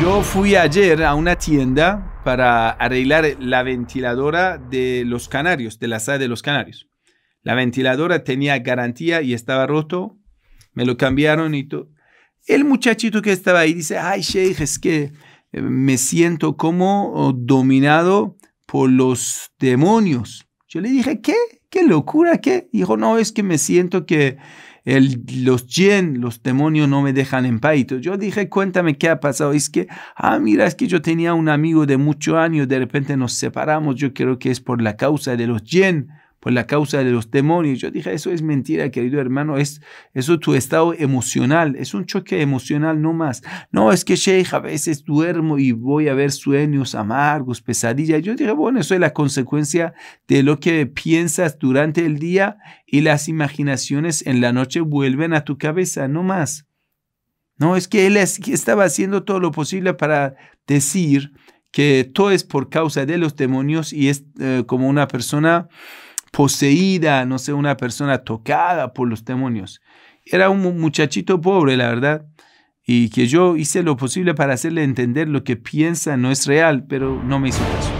Yo fui ayer a una tienda para arreglar la ventiladora de los canarios, de la sala de los canarios. La ventiladora tenía garantía y estaba roto. Me lo cambiaron y todo. El muchachito que estaba ahí dice, ay, Sheikh, es que eh, me siento como dominado por los demonios. Yo le dije, ¿qué? ¿Qué locura? ¿Qué? Dijo, no, es que me siento que el, los yen, los demonios no me dejan en paito. Yo dije, cuéntame qué ha pasado. Es que, ah, mira, es que yo tenía un amigo de muchos años, de repente nos separamos, yo creo que es por la causa de los yen por la causa de los demonios. Yo dije, eso es mentira, querido hermano, es eso tu estado emocional, es un choque emocional no más. No, es que Sheikh, a veces duermo y voy a ver sueños amargos, pesadillas. Yo dije, bueno, eso es la consecuencia de lo que piensas durante el día y las imaginaciones en la noche vuelven a tu cabeza, no más. No, es que él estaba haciendo todo lo posible para decir que todo es por causa de los demonios y es eh, como una persona poseída, no sé, una persona tocada por los demonios. Era un muchachito pobre, la verdad, y que yo hice lo posible para hacerle entender lo que piensa no es real, pero no me hizo caso.